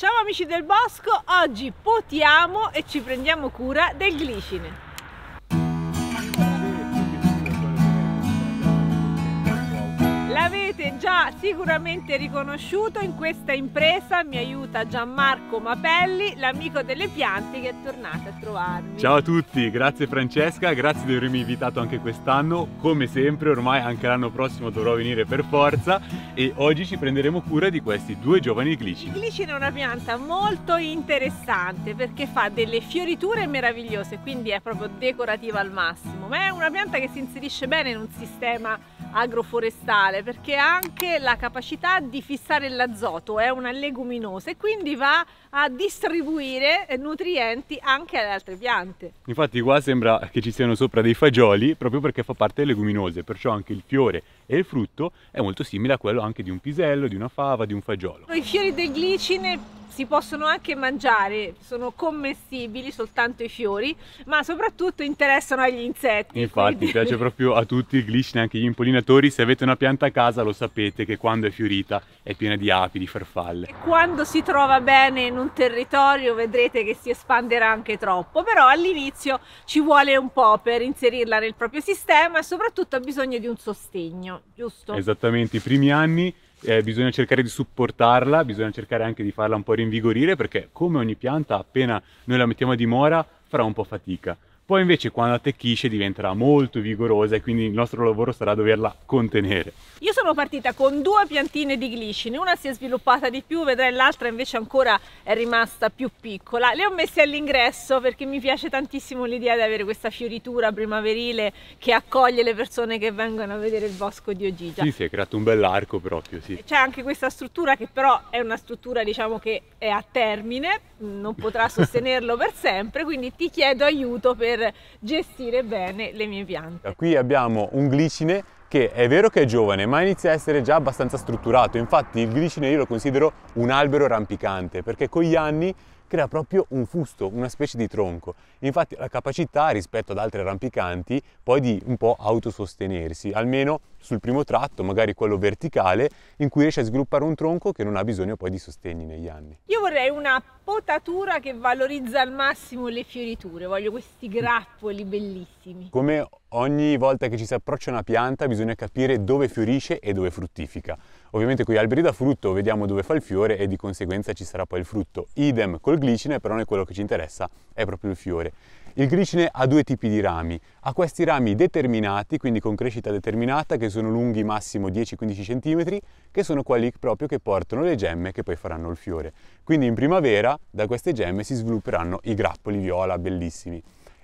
Ciao amici del bosco, oggi potiamo e ci prendiamo cura del glicine. avrete già sicuramente riconosciuto in questa impresa mi aiuta Gianmarco Mapelli, l'amico delle piante che è tornato a trovarmi. Ciao a tutti, grazie Francesca, grazie di avermi invitato anche quest'anno, come sempre ormai anche l'anno prossimo dovrò venire per forza e oggi ci prenderemo cura di questi due giovani glicini. Il glicino è una pianta molto interessante perché fa delle fioriture meravigliose, quindi è proprio decorativa al massimo, ma è una pianta che si inserisce bene in un sistema agroforestale perché ha anche la capacità di fissare l'azoto, è una leguminosa e quindi va a distribuire nutrienti anche alle altre piante. Infatti qua sembra che ci siano sopra dei fagioli proprio perché fa parte delle leguminose, perciò anche il fiore e il frutto è molto simile a quello anche di un pisello, di una fava, di un fagiolo. I fiori del glicine si possono anche mangiare, sono commestibili soltanto i fiori, ma soprattutto interessano agli insetti. Infatti quindi... piace proprio a tutti il glicine, anche gli impollinatori, se avete una pianta a casa lo sapete che quando è fiorita è piena di api, di farfalle. E quando si trova bene in un territorio vedrete che si espanderà anche troppo, però all'inizio ci vuole un po' per inserirla nel proprio sistema e soprattutto ha bisogno di un sostegno, giusto? Esattamente, i primi anni eh, bisogna cercare di supportarla, bisogna cercare anche di farla un po' rinvigorire perché come ogni pianta appena noi la mettiamo a dimora farà un po' fatica. Poi invece quando attecchisce diventerà molto vigorosa e quindi il nostro lavoro sarà doverla contenere. Io sono partita con due piantine di glicine, una si è sviluppata di più, vedrai l'altra invece ancora è rimasta più piccola. Le ho messe all'ingresso perché mi piace tantissimo l'idea di avere questa fioritura primaverile che accoglie le persone che vengono a vedere il bosco di Ogigia. Sì, si è creato un bell'arco proprio, sì. C'è anche questa struttura che però è una struttura diciamo che è a termine, non potrà sostenerlo per sempre, quindi ti chiedo aiuto per per gestire bene le mie piante. Qui abbiamo un glicine che è vero che è giovane ma inizia a essere già abbastanza strutturato, infatti il glicine io lo considero un albero rampicante perché con gli anni crea proprio un fusto, una specie di tronco. Infatti la capacità rispetto ad altri arrampicanti poi di un po' autosostenersi, almeno sul primo tratto, magari quello verticale, in cui riesce a sviluppare un tronco che non ha bisogno poi di sostegni negli anni. Io vorrei una potatura che valorizza al massimo le fioriture, voglio questi mm. grappoli bellissimi. Come ogni volta che ci si approccia a una pianta bisogna capire dove fiorisce e dove fruttifica. Ovviamente con gli alberi da frutto vediamo dove fa il fiore e di conseguenza ci sarà poi il frutto. Idem col glicine, però noi quello che ci interessa è proprio il fiore. Il glicine ha due tipi di rami, ha questi rami determinati, quindi con crescita determinata, che sono lunghi massimo 10-15 cm, che sono quelli proprio che portano le gemme che poi faranno il fiore. Quindi in primavera da queste gemme si svilupperanno i grappoli viola bellissimi.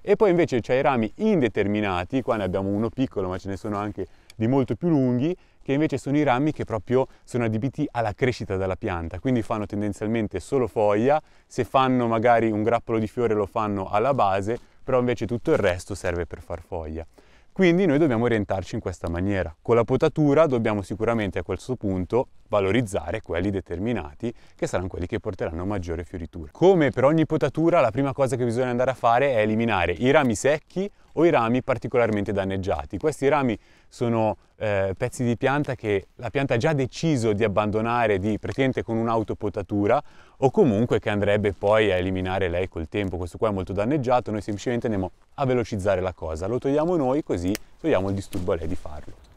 E poi invece c'è i rami indeterminati, qua ne abbiamo uno piccolo ma ce ne sono anche di molto più lunghi che invece sono i rami che proprio sono adibiti alla crescita della pianta, quindi fanno tendenzialmente solo foglia, se fanno magari un grappolo di fiore lo fanno alla base, però invece tutto il resto serve per far foglia. Quindi noi dobbiamo orientarci in questa maniera. Con la potatura dobbiamo sicuramente a questo punto valorizzare quelli determinati che saranno quelli che porteranno maggiore fioritura. Come per ogni potatura la prima cosa che bisogna andare a fare è eliminare i rami secchi o i rami particolarmente danneggiati. Questi rami sono eh, pezzi di pianta che la pianta ha già deciso di abbandonare di, praticamente con un'autopotatura o comunque che andrebbe poi a eliminare lei col tempo. Questo qua è molto danneggiato, noi semplicemente andiamo a velocizzare la cosa, lo togliamo noi così togliamo il disturbo a lei di farlo.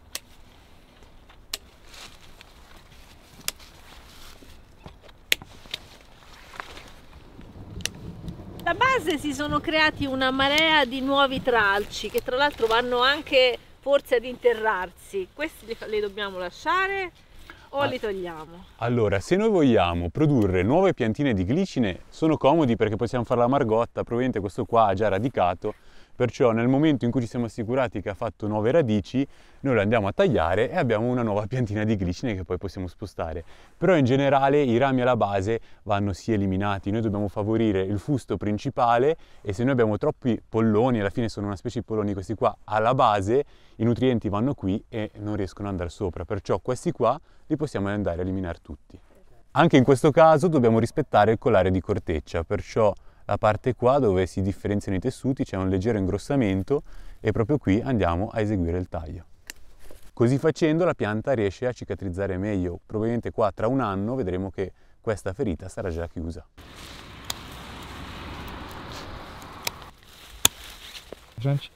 alla base si sono creati una marea di nuovi tralci che tra l'altro vanno anche forse ad interrarsi. Questi li, li dobbiamo lasciare o ah. li togliamo? Allora, se noi vogliamo produrre nuove piantine di glicine, sono comodi perché possiamo fare la margotta, probabilmente questo qua ha già radicato Perciò nel momento in cui ci siamo assicurati che ha fatto nuove radici, noi lo andiamo a tagliare e abbiamo una nuova piantina di glicine che poi possiamo spostare. Però in generale i rami alla base vanno sì eliminati, noi dobbiamo favorire il fusto principale e se noi abbiamo troppi polloni, alla fine sono una specie di polloni questi qua alla base, i nutrienti vanno qui e non riescono ad andare sopra, perciò questi qua li possiamo andare a eliminare tutti. Anche in questo caso dobbiamo rispettare il collare di corteccia, perciò la parte qua dove si differenziano i tessuti c'è un leggero ingrossamento e proprio qui andiamo a eseguire il taglio. Così facendo la pianta riesce a cicatrizzare meglio, probabilmente qua tra un anno vedremo che questa ferita sarà già chiusa.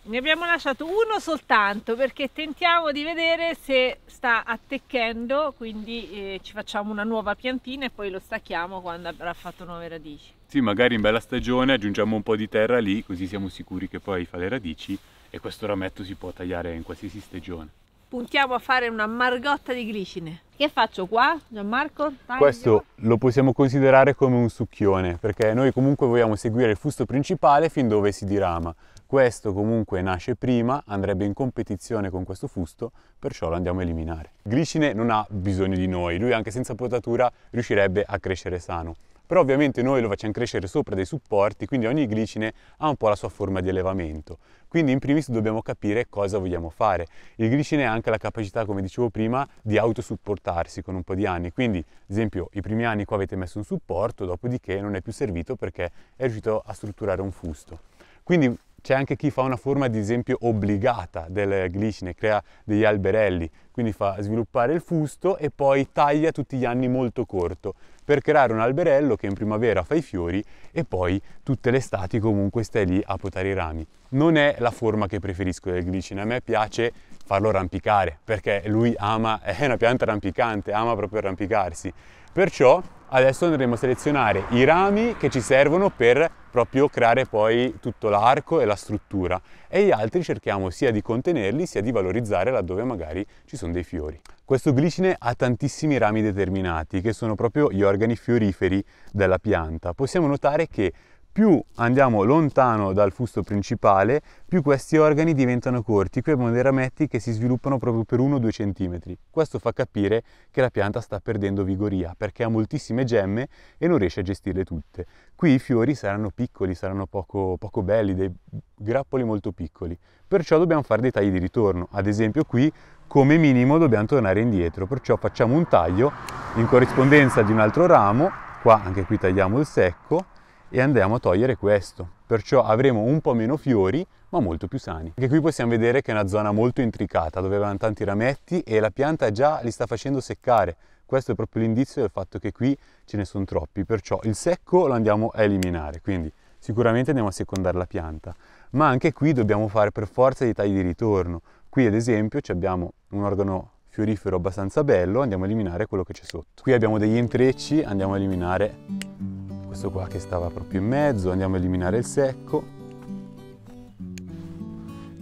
Ne abbiamo lasciato uno soltanto perché tentiamo di vedere se sta attecchendo, quindi eh, ci facciamo una nuova piantina e poi lo stacchiamo quando avrà fatto nuove radici. Sì, magari in bella stagione aggiungiamo un po' di terra lì, così siamo sicuri che poi fa le radici e questo rametto si può tagliare in qualsiasi stagione. Puntiamo a fare una margotta di glicine. Che faccio qua, Gianmarco? Taglio. Questo lo possiamo considerare come un succhione, perché noi comunque vogliamo seguire il fusto principale fin dove si dirama questo comunque nasce prima, andrebbe in competizione con questo fusto, perciò lo andiamo a eliminare. Glicine non ha bisogno di noi, lui anche senza potatura riuscirebbe a crescere sano. Però ovviamente noi lo facciamo crescere sopra dei supporti, quindi ogni glicine ha un po' la sua forma di allevamento. Quindi in primis dobbiamo capire cosa vogliamo fare. Il glicine ha anche la capacità, come dicevo prima, di autosupportarsi con un po' di anni. Quindi, ad esempio, i primi anni qua avete messo un supporto, dopodiché non è più servito perché è riuscito a strutturare un fusto. Quindi c'è anche chi fa una forma di esempio obbligata del glicine, crea degli alberelli, quindi fa sviluppare il fusto e poi taglia tutti gli anni molto corto per creare un alberello che in primavera fa i fiori e poi tutte le estati comunque stai lì a potare i rami. Non è la forma che preferisco del glicine, a me piace farlo arrampicare, perché lui ama, è una pianta rampicante, ama proprio arrampicarsi. Perciò adesso andremo a selezionare i rami che ci servono per proprio creare poi tutto l'arco e la struttura e gli altri cerchiamo sia di contenerli sia di valorizzare laddove magari ci sono dei fiori. Questo glicine ha tantissimi rami determinati che sono proprio gli organi fioriferi della pianta. Possiamo notare che più andiamo lontano dal fusto principale, più questi organi diventano corti, qui abbiamo dei rametti che si sviluppano proprio per 1-2 cm. Questo fa capire che la pianta sta perdendo vigoria, perché ha moltissime gemme e non riesce a gestirle tutte. Qui i fiori saranno piccoli, saranno poco, poco belli, dei grappoli molto piccoli. Perciò dobbiamo fare dei tagli di ritorno. Ad esempio qui, come minimo, dobbiamo tornare indietro. Perciò facciamo un taglio in corrispondenza di un altro ramo, qua anche qui tagliamo il secco, e andiamo a togliere questo. Perciò avremo un po' meno fiori, ma molto più sani. Anche qui possiamo vedere che è una zona molto intricata, dove avevano tanti rametti e la pianta già li sta facendo seccare. Questo è proprio l'indizio del fatto che qui ce ne sono troppi, perciò il secco lo andiamo a eliminare, quindi sicuramente andiamo a secondare la pianta. Ma anche qui dobbiamo fare per forza dei tagli di ritorno. Qui ad esempio abbiamo un organo fiorifero abbastanza bello, andiamo a eliminare quello che c'è sotto. Qui abbiamo degli intrecci, andiamo a eliminare questo qua che stava proprio in mezzo, andiamo a eliminare il secco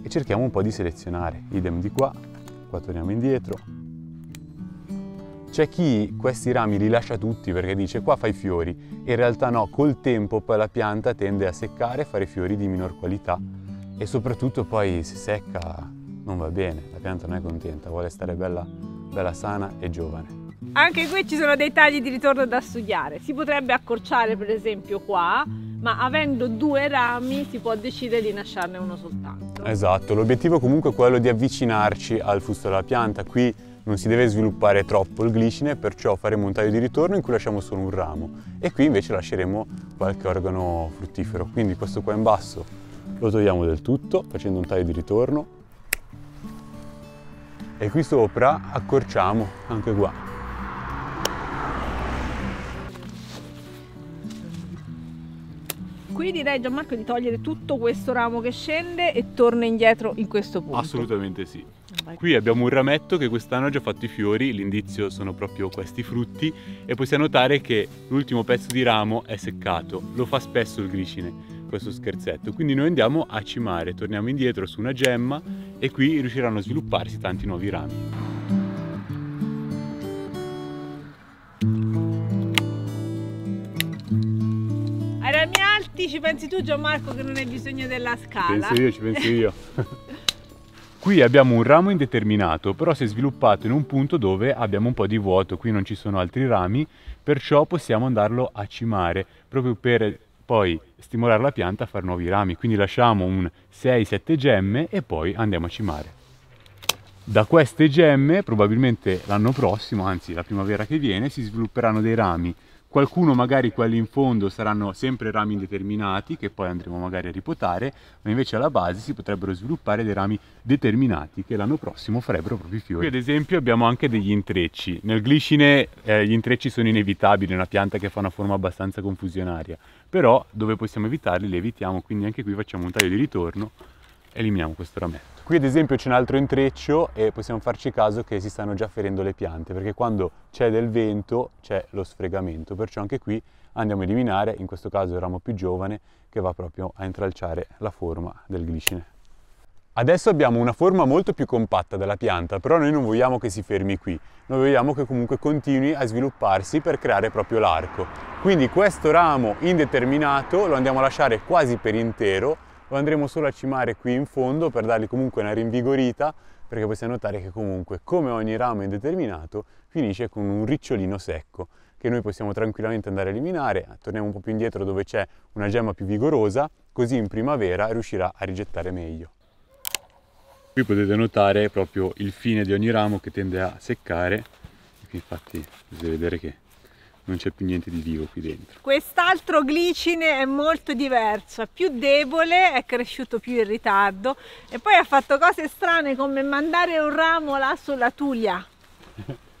e cerchiamo un po' di selezionare, idem di qua, qua torniamo indietro. C'è chi questi rami li lascia tutti perché dice qua fai fiori, in realtà no, col tempo poi la pianta tende a seccare e fare fiori di minor qualità e soprattutto poi se secca non va bene, la pianta non è contenta, vuole stare bella, bella sana e giovane. Anche qui ci sono dei tagli di ritorno da studiare. Si potrebbe accorciare per esempio qua, ma avendo due rami si può decidere di lasciarne uno soltanto. Esatto, l'obiettivo comunque è quello di avvicinarci al fusto della pianta. Qui non si deve sviluppare troppo il glicine, perciò faremo un taglio di ritorno in cui lasciamo solo un ramo e qui invece lasceremo qualche organo fruttifero. Quindi questo qua in basso lo togliamo del tutto facendo un taglio di ritorno e qui sopra accorciamo anche qua qui direi Gianmarco di togliere tutto questo ramo che scende e torna indietro in questo punto. Assolutamente sì. Qui abbiamo un rametto che quest'anno ha già fatto i fiori, l'indizio sono proprio questi frutti e possiamo notare che l'ultimo pezzo di ramo è seccato, lo fa spesso il gricine questo scherzetto, quindi noi andiamo a cimare, torniamo indietro su una gemma e qui riusciranno a svilupparsi tanti nuovi rami. ci pensi tu Gianmarco che non hai bisogno della scala. Penso io, ci penso io. Qui abbiamo un ramo indeterminato, però si è sviluppato in un punto dove abbiamo un po' di vuoto, qui non ci sono altri rami, perciò possiamo andarlo a cimare, proprio per poi stimolare la pianta a fare nuovi rami. Quindi lasciamo un 6-7 gemme e poi andiamo a cimare. Da queste gemme, probabilmente l'anno prossimo, anzi la primavera che viene, si svilupperanno dei rami qualcuno magari quelli in fondo saranno sempre rami indeterminati che poi andremo magari a ripotare, ma invece alla base si potrebbero sviluppare dei rami determinati che l'anno prossimo farebbero proprio i fiori. Qui ad esempio abbiamo anche degli intrecci, nel glicine eh, gli intrecci sono inevitabili, è una pianta che fa una forma abbastanza confusionaria, però dove possiamo evitarli li evitiamo, quindi anche qui facciamo un taglio di ritorno e eliminiamo questo rametto. Qui ad esempio c'è un altro intreccio e possiamo farci caso che si stanno già ferendo le piante perché quando c'è del vento c'è lo sfregamento, perciò anche qui andiamo a eliminare, in questo caso il ramo più giovane che va proprio a intralciare la forma del glicine. Adesso abbiamo una forma molto più compatta della pianta, però noi non vogliamo che si fermi qui, noi vogliamo che comunque continui a svilupparsi per creare proprio l'arco. Quindi questo ramo indeterminato lo andiamo a lasciare quasi per intero lo andremo solo a cimare qui in fondo per dargli comunque una rinvigorita perché possiamo notare che comunque come ogni ramo indeterminato finisce con un ricciolino secco che noi possiamo tranquillamente andare a eliminare, ah, torniamo un po' più indietro dove c'è una gemma più vigorosa, così in primavera riuscirà a rigettare meglio. Qui potete notare proprio il fine di ogni ramo che tende a seccare, qui infatti potete vedere che non c'è più niente di vivo qui dentro. Quest'altro glicine è molto diverso, è più debole, è cresciuto più in ritardo e poi ha fatto cose strane come mandare un ramo là sulla Tuglia.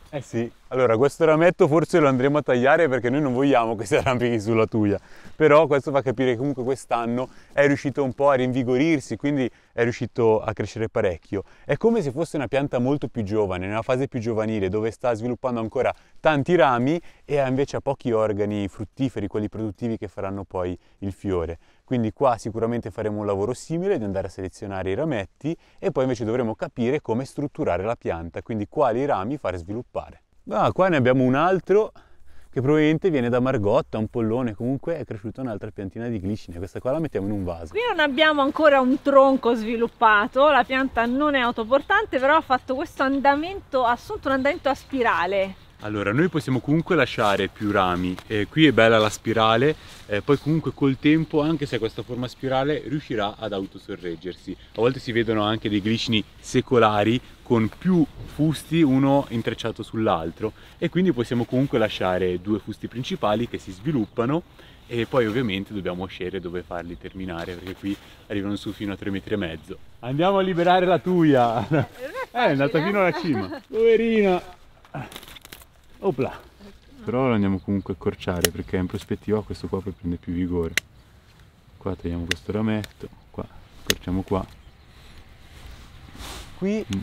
eh sì, allora, questo rametto forse lo andremo a tagliare perché noi non vogliamo che si arrampichi sulla tuia, però questo fa capire che comunque quest'anno è riuscito un po' a rinvigorirsi, quindi è riuscito a crescere parecchio. È come se fosse una pianta molto più giovane, nella fase più giovanile, dove sta sviluppando ancora tanti rami e ha invece pochi organi fruttiferi, quelli produttivi che faranno poi il fiore. Quindi qua sicuramente faremo un lavoro simile di andare a selezionare i rametti e poi invece dovremo capire come strutturare la pianta, quindi quali rami far sviluppare. Ah, qua ne abbiamo un altro che probabilmente viene da margotta, un pollone, comunque è cresciuta un'altra piantina di glicine, questa qua la mettiamo in un vaso. Qui non abbiamo ancora un tronco sviluppato, la pianta non è autoportante, però ha fatto questo andamento, ha assunto un andamento a spirale, allora, noi possiamo comunque lasciare più rami, eh, qui è bella la spirale, eh, poi comunque col tempo, anche se ha questa forma spirale, riuscirà ad autosorreggersi. A volte si vedono anche dei glicini secolari con più fusti, uno intrecciato sull'altro, e quindi possiamo comunque lasciare due fusti principali che si sviluppano e poi ovviamente dobbiamo scegliere dove farli terminare, perché qui arrivano su fino a 3,5 metri Andiamo a liberare la tuia! Eh, è andata fino alla eh? cima! Poverina! Opla! Però lo andiamo comunque a accorciare perché in prospettiva questo qua poi prende più vigore. Qua tagliamo questo rametto, qua accorciamo qua. Qui mm.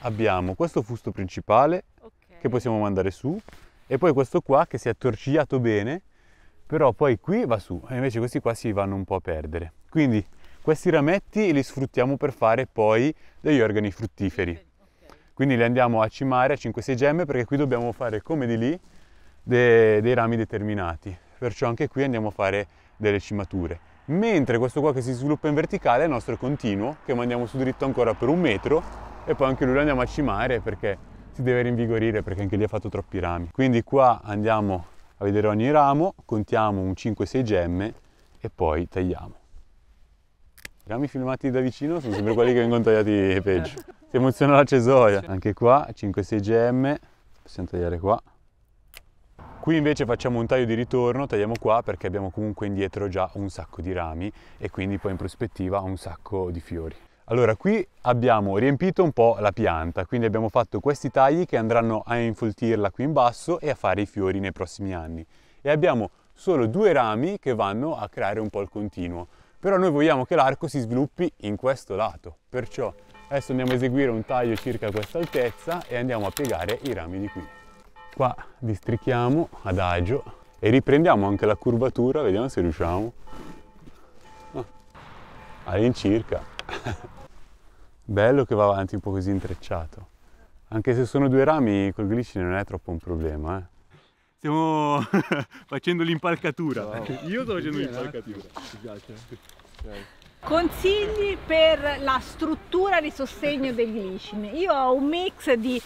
abbiamo questo fusto principale okay. che possiamo mandare su e poi questo qua che si è attorcigliato bene però poi qui va su e invece questi qua si vanno un po' a perdere. Quindi questi rametti li sfruttiamo per fare poi degli organi fruttiferi. Quindi le andiamo a cimare a 5-6 gemme perché qui dobbiamo fare come di lì de dei rami determinati. Perciò anche qui andiamo a fare delle cimature. Mentre questo qua che si sviluppa in verticale è il nostro continuo che mandiamo su dritto ancora per un metro e poi anche lui lo andiamo a cimare perché si deve rinvigorire perché anche lì ha fatto troppi rami. Quindi qua andiamo a vedere ogni ramo, contiamo un 5-6 gemme e poi tagliamo. Rami filmati da vicino sono sempre quelli che vengono tagliati peggio. Ti emoziona la cesoia. Anche qua 5-6 gm, possiamo tagliare qua. Qui invece facciamo un taglio di ritorno, tagliamo qua perché abbiamo comunque indietro già un sacco di rami e quindi poi in prospettiva un sacco di fiori. Allora qui abbiamo riempito un po' la pianta, quindi abbiamo fatto questi tagli che andranno a infoltirla qui in basso e a fare i fiori nei prossimi anni. E abbiamo solo due rami che vanno a creare un po' il continuo però noi vogliamo che l'arco si sviluppi in questo lato, perciò adesso andiamo a eseguire un taglio circa a questa altezza e andiamo a piegare i rami di qui. Qua districhiamo adagio e riprendiamo anche la curvatura, vediamo se riusciamo. Ah, all'incirca. Bello che va avanti un po' così intrecciato. Anche se sono due rami col glitch non è troppo un problema, eh. Stiamo facendo l'impalcatura. Wow. Io sto facendo l'impalcatura. Eh? Consigli per la struttura di sostegno degli glicine. Io ho un mix di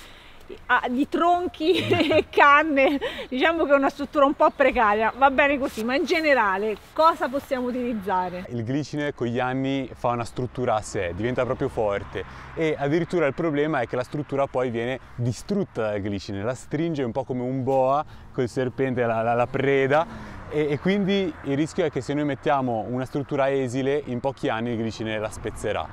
ah, di tronchi e canne, diciamo che è una struttura un po' precaria, va bene così, ma in generale cosa possiamo utilizzare? Il glicine con gli anni fa una struttura a sé, diventa proprio forte e addirittura il problema è che la struttura poi viene distrutta dal glicine, la stringe un po' come un boa col serpente, la, la, la preda e, e, quindi il rischio è che se noi mettiamo una struttura esile in pochi anni il glicine la spezzerà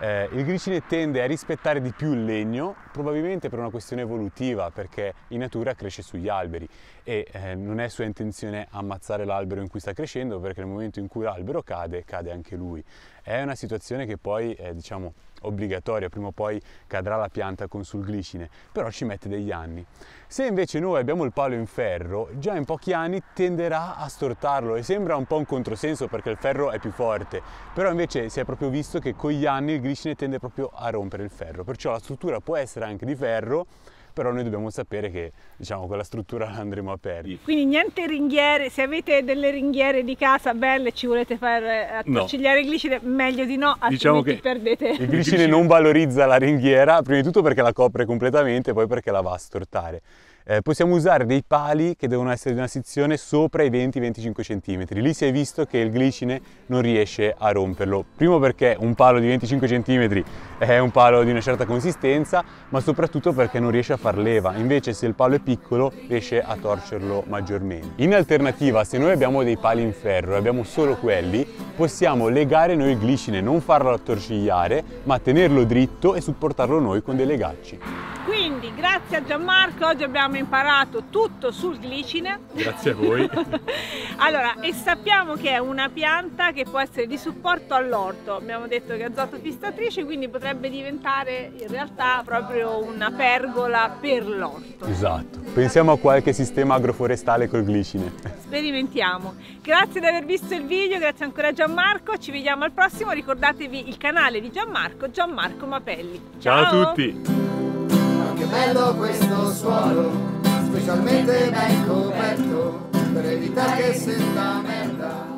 eh, il gricine tende a rispettare di più il legno, probabilmente per una questione evolutiva, perché in natura cresce sugli alberi e eh, non è sua intenzione ammazzare l'albero in cui sta crescendo, perché nel momento in cui l'albero cade, cade anche lui. È una situazione che poi, eh, diciamo, obbligatoria, prima o poi cadrà la pianta con sul glicine, però ci mette degli anni. Se invece noi abbiamo il palo in ferro, già in pochi anni tenderà a stortarlo e sembra un po' un controsenso perché il ferro è più forte, però invece si è proprio visto che con gli anni il glicine tende proprio a rompere il ferro, perciò la struttura può essere anche di ferro, però noi dobbiamo sapere che diciamo quella struttura la andremo a perdere. Quindi niente ringhiere, se avete delle ringhiere di casa belle ci volete far eh, attorcigliare no. il glicine, meglio di no, diciamo altrimenti perdete. Il glicine non valorizza la ringhiera, prima di tutto perché la copre completamente e poi perché la va a stortare. Eh, possiamo usare dei pali che devono essere di una sezione sopra i 20-25 cm. Lì si è visto che il glicine non riesce a romperlo. Primo perché un palo di 25 cm è un palo di una certa consistenza, ma soprattutto perché non riesce a far leva. Invece se il palo è piccolo riesce a torcerlo maggiormente. In alternativa, se noi abbiamo dei pali in ferro e abbiamo solo quelli, possiamo legare noi il glicine, non farlo attorcigliare, ma tenerlo dritto e supportarlo noi con dei legacci. Quindi grazie a Gianmarco, oggi abbiamo imparato tutto sul glicine. Grazie a voi. allora, e sappiamo che è una pianta che può essere di supporto all'orto. Abbiamo detto che è azoto fissatrice, quindi potrebbe diventare in realtà proprio una pergola per l'orto. Esatto. Pensiamo a qualche sistema agroforestale col glicine. Sperimentiamo. Grazie di aver visto il video, grazie ancora a Gianmarco. Ci vediamo al prossimo. Ricordatevi il canale di Gianmarco, Gianmarco Mapelli. Ciao, Ciao a tutti! bello questo suolo, specialmente ben coperto, per evitare che senta merda.